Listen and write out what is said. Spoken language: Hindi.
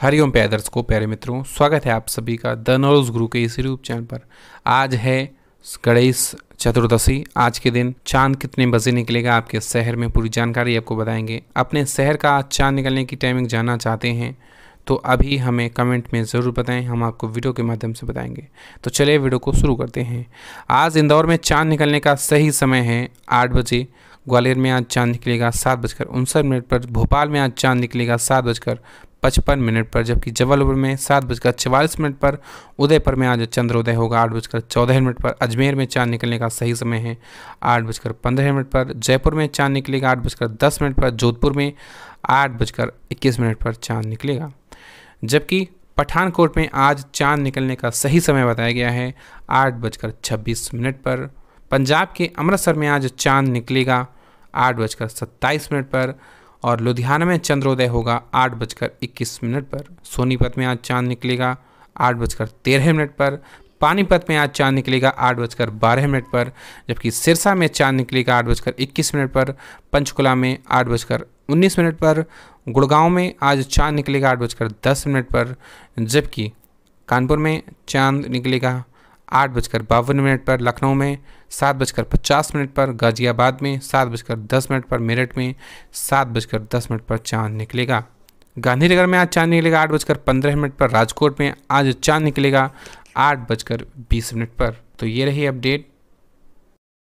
हरिओम प्यारे दर्शकों प्यारे मित्रों स्वागत है आप सभी का द नॉलेज गुरु के इस यूट्यूब चैनल पर आज है गणेश चतुर्दशी आज के दिन चांद कितने बजे निकलेगा आपके शहर में पूरी जानकारी आपको बताएंगे अपने शहर का आज चांद निकलने की टाइमिंग जानना चाहते हैं तो अभी हमें कमेंट में ज़रूर बताएं हम आपको वीडियो के माध्यम से बताएंगे तो चलिए वीडियो को शुरू करते हैं आज इंदौर में चांद निकलने का सही समय है आठ बजे ग्वालियर में आज चांद निकलेगा सात बजकर उनसठ मिनट पर भोपाल में आज चांद निकलेगा सात बजकर पचपन मिनट पर जबकि जबलपुर में सात बजकर चवालीस मिनट पर उदयपुर में आज चंद्रोदय होगा आठ बजकर चौदह मिनट पर अजमेर में चांद निकलने का सही समय है आठ बजकर पंद्रह मिनट पर जयपुर में चांद निकलेगा आठ बजकर दस मिनट पर जोधपुर में आठ बजकर इक्कीस मिनट पर चांद निकलेगा जबकि पठानकोट में आज चांद निकलने का सही समय बताया गया है आठ बजकर छब्बीस मिनट पर पंजाब के अमृतसर में आज चांद निकलेगा आठ बजकर सत्ताईस मिनट पर और लुधियाना में चंद्रोदय होगा आठ बजकर इक्कीस मिनट पर सोनीपत में आज चांद निकलेगा आठ बजकर तेरह मिनट पर पानीपत में आज चांद निकलेगा आठ बजकर बारह मिनट पर जबकि सिरसा में चांद निकलेगा आठ बजकर इक्कीस मिनट पर पंचकुला में आठ बजकर उन्नीस मिनट पर गुड़गांव में आज चांद निकलेगा आठ बजकर दस मिनट पर जबकि कानपुर में चांद निकलेगा आठ बजकर बावन मिनट पर लखनऊ में सात बजकर पचास मिनट पर गाजियाबाद में सात बजकर दस मिनट पर मेरठ में सात बजकर दस मिनट पर चाँद निकलेगा गांधीनगर में आज चाँद निकलेगा आठ बजकर पंद्रह मिनट पर राजकोट में आज चांद निकलेगा आठ बजकर बीस मिनट पर तो ये रही अपडेट